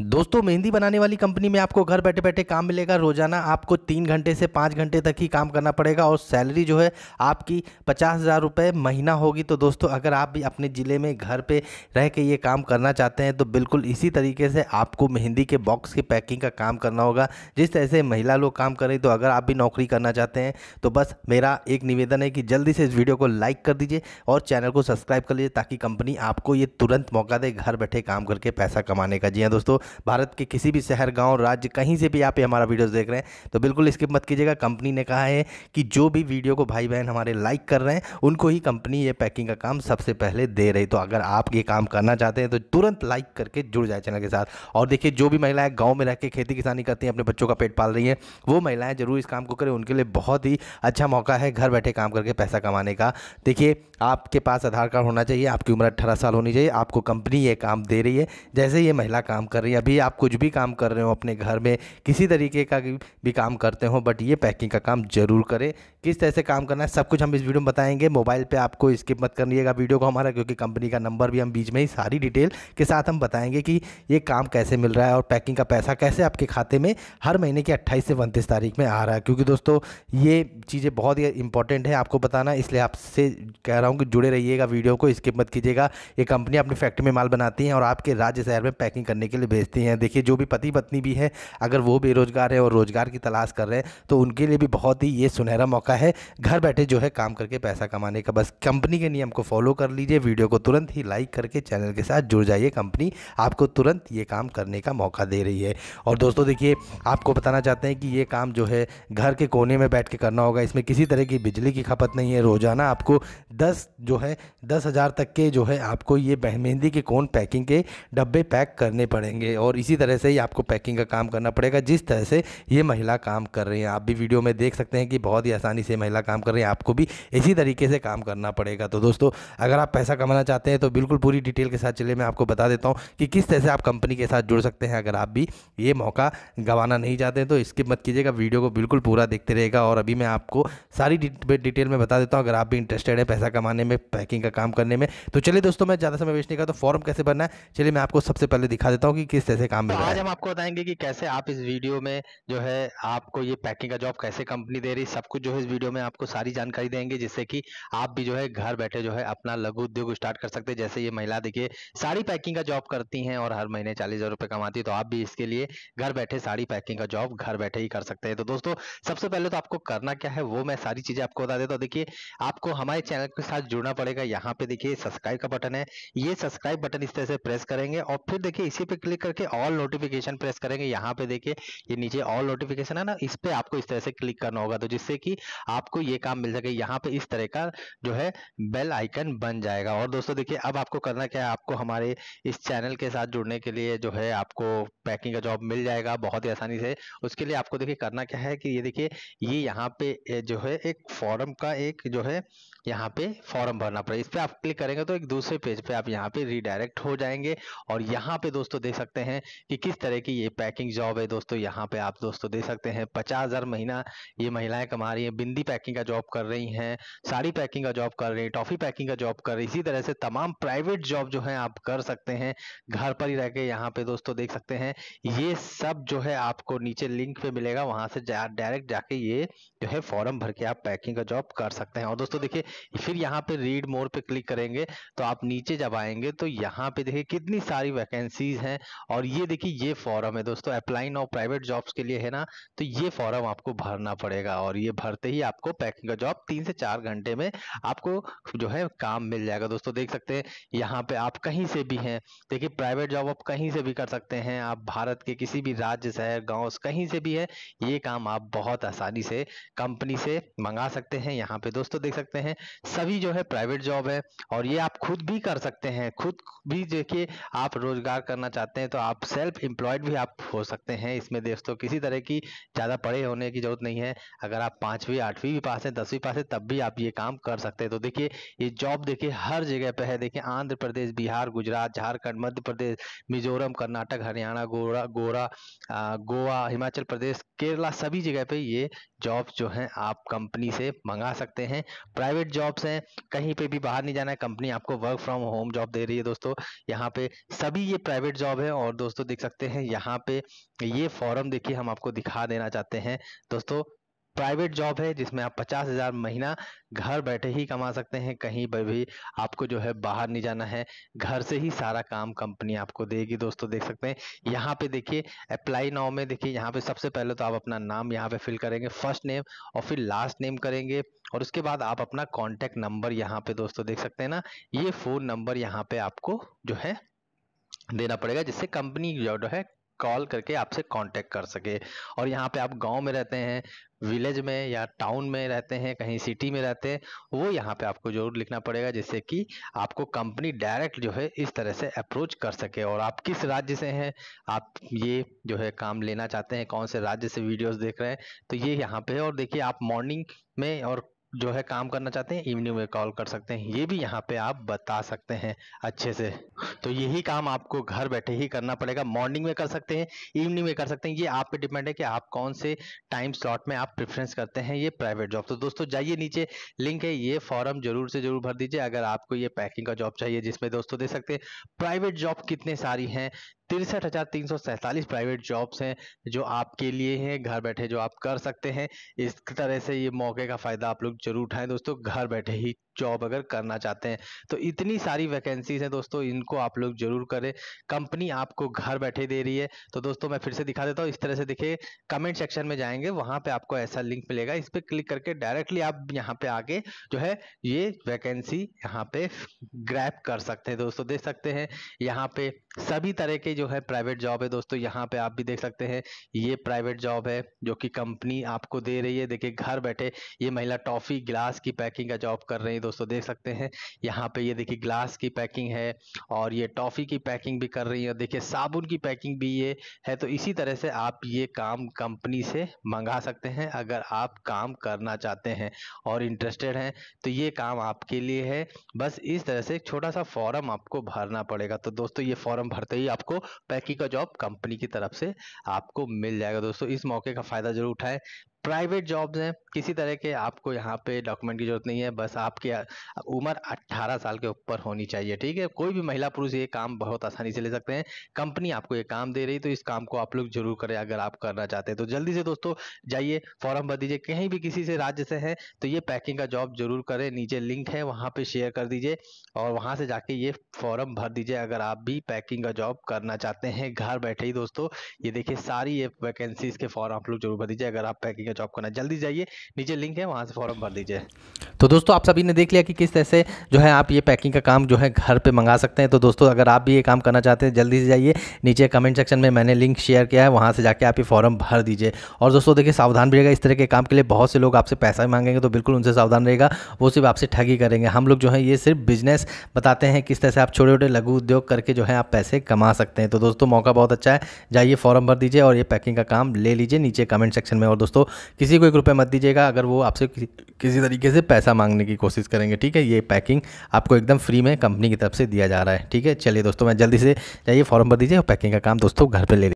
दोस्तों मेहंदी बनाने वाली कंपनी में आपको घर बैठे बैठे काम मिलेगा रोजाना आपको तीन घंटे से पाँच घंटे तक ही काम करना पड़ेगा और सैलरी जो है आपकी पचास हज़ार रुपये महीना होगी तो दोस्तों अगर आप भी अपने ज़िले में घर पे रह के ये काम करना चाहते हैं तो बिल्कुल इसी तरीके से आपको मेहंदी के बॉक्स की पैकिंग का काम करना होगा जिस तरह से महिला लोग काम करें तो अगर आप भी नौकरी करना चाहते हैं तो बस मेरा एक निवेदन है कि जल्दी से इस वीडियो को लाइक कर दीजिए और चैनल को सब्सक्राइब कर लीजिए ताकि कंपनी आपको ये तुरंत मौका दे घर बैठे काम करके पैसा कमाने का जी हाँ दोस्तों भारत के किसी भी शहर गांव राज्य कहीं से भी आप हमारा वीडियो देख रहे हैं तो बिल्कुल स्किप मत कीजिएगा कंपनी ने कहा है कि जो भी वीडियो को भाई बहन हमारे लाइक कर रहे हैं उनको ही कंपनी ये पैकिंग का काम सबसे पहले दे रही तो अगर आप ये काम करना चाहते हैं तो तुरंत लाइक करके जुड़ जाए चैनल के साथ और देखिए जो भी महिलाएं गाँव में रह के खेती किसानी करती हैं अपने बच्चों का पेट पाल रही हैं वो महिलाएं जरूर इस काम को करें उनके लिए बहुत ही अच्छा मौका है घर बैठे काम करके पैसा कमाने का देखिए आपके पास आधार कार्ड होना चाहिए आपकी उम्र अट्ठारह साल होनी चाहिए आपको कंपनी ये काम दे रही है जैसे ये महिला काम कर रही है या भी आप कुछ भी काम कर रहे हो अपने घर में किसी तरीके का भी काम करते हो बट ये पैकिंग का काम जरूर करें किस तरह से काम करना है सब कुछ हम इस वीडियो में बताएंगे मोबाइल पर आपको स्किप मत करिएगा वीडियो को हमारा क्योंकि कंपनी का नंबर भी हम बीच में ही सारी डिटेल के साथ हम बताएंगे कि ये काम कैसे मिल रहा है और पैकिंग का पैसा कैसे आपके खाते में हर महीने की अट्ठाईस से उनतीस तारीख में आ रहा है क्योंकि दोस्तों ये चीज़ें बहुत ही इंपॉर्टेंट है आपको बताना इसलिए आपसे कह रहा हूँ कि जुड़े रहिएगा वीडियो को स्किप मत कीजिएगा ये कंपनी अपनी फैक्ट्री में माल बनाती है और आपके राज्य शहर में पैकिंग करने के लिए भेज भेजते हैं देखिए जो भी पति पत्नी भी हैं अगर वो बेरोज़गार है और रोज़गार की तलाश कर रहे हैं तो उनके लिए भी बहुत ही ये सुनहरा मौका है घर बैठे जो है काम करके पैसा कमाने का बस कंपनी के नियम को फॉलो कर लीजिए वीडियो को तुरंत ही लाइक करके चैनल के साथ जुड़ जाइए कंपनी आपको तुरंत ये काम करने का मौका दे रही है और दोस्तों देखिए आपको बताना चाहते हैं कि ये काम जो है घर के कोने में बैठ के करना होगा इसमें किसी तरह की बिजली की खपत नहीं है रोज़ाना आपको दस जो है दस हज़ार तक के जो है आपको ये मेहंदी के कोन पैकिंग के डब्बे पैक करने पड़ेंगे और इसी तरह से ही आपको पैकिंग का काम करना पड़ेगा जिस तरह से ये महिला काम कर रही हैं आप भी वीडियो में देख सकते हैं कि बहुत ही आसानी से महिला काम कर रही है आपको भी इसी तरीके से काम करना पड़ेगा तो दोस्तों अगर आप पैसा कमाना चाहते हैं तो बिल्कुल पूरी डिटेल के साथ चले मैं आपको बता देता हूँ कि किस तरह से आप कंपनी के साथ जुड़ सकते हैं अगर आप भी ये मौका गंवाना नहीं चाहते तो इसके मत कीजिएगा वीडियो को बिल्कुल पूरा देखते रहेगा और अभी मैं आपको सारी डिटेल में बता देता हूँ अगर आप भी इंटरेस्टेड है पैसा कमाने में पैकिंग का काम करने में तो चलिए दोस्तों मैं ज़्यादा समय वेस्ट नहीं करता तो फॉर्म कैसे भरना है चलिए मैं आपको सबसे पहले दिखा देता हूँ कि किस किस तरह से काम तो मिल रहा है आज हम आपको बताएंगे कि कैसे आप इस वीडियो में जो है आपको ये पैकिंग का जॉब कैसे कंपनी दे रही सब कुछ जो है इस वीडियो में आपको सारी जानकारी देंगे जिससे कि आप भी जो है घर बैठे जो है अपना लघु उद्योग स्टार्ट कर सकते हैं जैसे ये महिला देखिए साड़ी पैकिंग का जॉब करती है और हर महीने चालीस हजार रुपए कमाती है तो आप भी इसके लिए घर बैठे साड़ी पैकिंग का जॉब घर बैठे ही कर सकते हैं तो दोस्तों सबसे पहले तो आपको करना क्या है वो मैं सारी चीजें आपको बता देता हूँ देखिए आपको हमारे चैनल के साथ जुड़ना पड़ेगा यहाँ पे देखिए सब्सक्राइब का बटन है ये सब्सक्राइब बटन इस तरह से प्रेस करेंगे और फिर देखिए इसी पे क्लिक कर करके ऑल नोटिफिकेशन प्रेस करेंगे यहाँ पे देखिए ये नीचे ऑल नोटिफिकेशन है ना इस पे आपको इस तरह से क्लिक करना होगा तो जिससे कि आपको ये काम मिल सके यहाँ पे इस तरह का जो है बेल आइकन बन जाएगा और दोस्तों देखिए अब आपको करना क्या है आपको हमारे इस चैनल के साथ जुड़ने के लिए जो है आपको पैकिंग का जॉब मिल जाएगा बहुत ही आसानी से उसके लिए आपको देखिए करना क्या है कि ये देखिए ये यहाँ पे जो है एक फॉरम का एक जो है यहाँ पे फॉर्म भरना पड़ेगा इस पर आप क्लिक करेंगे तो एक दूसरे पेज पे आप यहाँ पे रीडायरेक्ट हो जाएंगे और यहाँ पे दोस्तों देख सकते हैं कि किस तरह की ये पैकिंग जॉब है दोस्तों यहाँ पे आप दोस्तों देख सकते हैं पचास हज़ार महीना ये महिलाएं कमा रही हैं बिंदी पैकिंग का जॉब कर रही हैं साड़ी पैकिंग का जॉब कर रही है टॉफी पैकिंग का जॉब कर रही इसी तरह से तमाम प्राइवेट जॉब जो है आप कर सकते हैं घर पर ही रह के यहाँ पे दोस्तों देख सकते हैं ये सब जो है आपको नीचे लिंक पे मिलेगा वहां से डायरेक्ट जाके ये जो है फॉर्म भर के आप पैकिंग का जॉब कर सकते हैं और दोस्तों देखिये फिर यहाँ पे रीड मोर पे क्लिक करेंगे तो आप नीचे जब आएंगे तो यहाँ पे देखिए कितनी सारी वैकेंसीज हैं और ये देखिए ये फॉरम है दोस्तों अप्लाई नाउ प्राइवेट जॉब्स के लिए है ना तो ये फॉरम आपको भरना पड़ेगा और ये भरते ही आपको पैकिंग का जॉब तीन से चार घंटे में आपको जो है काम मिल जाएगा दोस्तों देख सकते हैं यहाँ पे आप कहीं से भी हैं देखिए प्राइवेट जॉब आप कहीं से भी कर सकते हैं आप भारत के किसी भी राज्य शहर गाँव कहीं से भी है ये काम आप बहुत आसानी से कंपनी से मंगा सकते हैं यहाँ पे दोस्तों देख सकते हैं सभी जो है प्राइवेट जॉब है और ये आप खुद भी कर सकते हैं खुद भी देखिए आप रोजगार करना चाहते हैं तो आप सेल्फ एम्प्लॉयड भी आप हो सकते हैं इसमें दोस्तों किसी तरह की ज़्यादा पढ़े होने की ज़रूरत नहीं है अगर आप पाँचवीं आठवीं भी पास है दसवीं पास है तब भी आप ये काम कर सकते हैं तो देखिए ये जॉब देखिए हर जगह पे है देखिए आंध्र प्रदेश बिहार गुजरात झारखंड मध्य प्रदेश मिजोरम कर्नाटक हरियाणा गोरा गोरा गोवा हिमाचल प्रदेश केरला सभी जगह पे ये जॉब जो है आप कंपनी से मंगा सकते हैं प्राइवेट जॉब्स हैं कहीं पे भी बाहर नहीं जाना है कंपनी आपको वर्क फ्रॉम होम जॉब दे रही है दोस्तों यहाँ पे सभी ये प्राइवेट जॉब है और दोस्तों देख सकते हैं यहाँ पे ये फॉरम देखिए हम आपको दिखा देना चाहते हैं दोस्तों प्राइवेट जॉब है जिसमें आप पचास हज़ार महीना घर बैठे ही कमा सकते हैं कहीं पर भी आपको जो है बाहर नहीं जाना है घर से ही सारा काम कंपनी आपको देगी दोस्तों देख सकते हैं यहाँ पे देखिए अप्लाई नाउ में देखिए यहाँ पे सबसे पहले तो आप अपना नाम यहाँ पे फिल करेंगे फर्स्ट नेम और फिर लास्ट नेम करेंगे और उसके बाद आप अपना कॉन्टैक्ट नंबर यहाँ पे दोस्तों देख सकते हैं ना ये फ़ोन नंबर यहाँ पे आपको जो है देना पड़ेगा जिससे कंपनी जो है कॉल करके आपसे कांटेक्ट कर सके और यहाँ पे आप गांव में रहते हैं विलेज में या टाउन में रहते हैं कहीं सिटी में रहते हैं वो यहाँ पे आपको जरूर लिखना पड़ेगा जिससे कि आपको कंपनी डायरेक्ट जो है इस तरह से अप्रोच कर सके और आप किस राज्य से हैं आप ये जो है काम लेना चाहते हैं कौन से राज्य से वीडियोस देख रहे हैं तो ये यहाँ पे है और देखिए आप मॉर्निंग में और जो है काम करना चाहते हैं इवनिंग में कॉल कर सकते हैं ये भी यहाँ पे आप बता सकते हैं अच्छे से तो यही काम आपको घर बैठे ही करना पड़ेगा मॉर्निंग में कर सकते हैं इवनिंग में कर सकते हैं ये आप पे डिपेंड है कि आप कौन से टाइम स्लॉट में आप प्रेफरेंस करते हैं ये प्राइवेट जॉब तो दोस्तों जाइए नीचे लिंक है ये फॉर्म जरूर से जरूर भर दीजिए अगर आपको ये पैकिंग का जॉब चाहिए जिसमें दोस्तों दे सकते हैं प्राइवेट जॉब कितने सारी हैं तिरसठ हज़ार तीन सौ सैंतालीस प्राइवेट जॉब्स हैं जो आपके लिए हैं घर बैठे जो आप कर सकते हैं इस तरह से ये मौके का फ़ायदा आप लोग जरूर उठाएं दोस्तों घर बैठे ही जॉब अगर करना चाहते हैं तो इतनी सारी वैकेंसीज हैं दोस्तों इनको आप लोग जरूर करें कंपनी आपको घर बैठे दे रही है तो दोस्तों मैं फिर से दिखा देता हूँ इस तरह से देखिए कमेंट सेक्शन में जाएंगे वहां पे आपको ऐसा लिंक मिलेगा इस पर क्लिक करके डायरेक्टली आप यहाँ पे आके जो है ये वैकेंसी यहाँ पे ग्रैप कर सकते हैं दोस्तों देख सकते हैं यहाँ पे सभी तरह के जो है प्राइवेट जॉब है दोस्तों यहाँ पे आप भी देख सकते हैं ये प्राइवेट जॉब है जो कि कंपनी आपको दे रही है देखिए घर बैठे ये महिला टॉफ़ी ग्लास की पैकिंग का जॉब कर रही है दोस्तों देख सकते हैं यहाँ पे ये देखिए ग्लास की पैकिंग है और ये टॉफ़ी की पैकिंग भी कर रही है देखिए साबुन की पैकिंग भी ये है तो इसी तरह से आप ये काम कंपनी से मंगा सकते हैं अगर आप काम करना चाहते हैं और इंटरेस्टेड हैं तो ये काम आपके लिए है बस इस तरह से छोटा सा फॉर्म आपको भरना पड़ेगा तो दोस्तों ये फॉर्म फॉर्म भरते ही आपको पैकी का जॉब कंपनी की तरफ से आपको मिल जाएगा दोस्तों इस मौके का फ़ायदा जरूर उठाएं प्राइवेट जॉब्स हैं किसी तरह के आपको यहाँ पे डॉक्यूमेंट की जरूरत नहीं है बस आपकी उम्र 18 साल के ऊपर होनी चाहिए ठीक है कोई भी महिला पुरुष ये काम बहुत आसानी से ले सकते हैं कंपनी आपको ये काम दे रही तो इस काम को आप लोग जरूर करें अगर आप करना चाहते हैं तो जल्दी से दोस्तों जाइए फॉर्म भर दीजिए कहीं भी किसी से राज्य से है तो ये पैकिंग का जॉब जरूर करें नीचे लिंक है वहाँ पर शेयर कर दीजिए और वहाँ से जाके ये फॉर्म भर दीजिए अगर आप भी पैकिंग का जॉब करना चाहते हैं घर बैठे ही दोस्तों ये देखिए सारी ये वैकेंसीज के फॉर्म आप लोग जरूर भर दीजिए अगर आप पैकिंग जॉब तो करना जल्दी जाइए नीचे लिंक है वहाँ से फॉर्म भर दीजिए तो दोस्तों आप सभी ने देख लिया कि किस तरह से जो है आप ये पैकिंग का काम जो है घर पे मंगा सकते हैं तो दोस्तों अगर आप भी ये काम करना चाहते हैं जल्दी से जाइए नीचे कमेंट सेक्शन में मैंने लिंक शेयर किया है वहाँ से जाके आप ये फॉर्म भर दीजिए और दोस्तों देखिए सावधान भी रहेगा इस तरह के काम के लिए बहुत से लोग आपसे पैसा मांगेंगे तो बिल्कुल उनसे सावधान रहेगा वो सिर्फ आपसे ठगी करेंगे हम लोग जो है ये सिर्फ बिजनेस बताते हैं किस तरह से आप छोटे छोटे लघु उद्योग करके जो है आप पैसे कमा सकते हैं तो दोस्तों मौका बहुत अच्छा है जाइए फॉर्म भर दीजिए और ये पैकिंग का काम ले लीजिए नीचे कमेंट सेक्शन में और दोस्तों किसी को एक रुपये मत दीजिएगा अगर वो आपसे किसी, किसी तरीके से पैसा मांगने की कोशिश करेंगे ठीक है ये पैकिंग आपको एकदम फ्री में कंपनी की तरफ से दिया जा रहा है ठीक है चलिए दोस्तों मैं जल्दी से जाइए फॉर्म भर दीजिए और पैकिंग का काम दोस्तों घर पर ले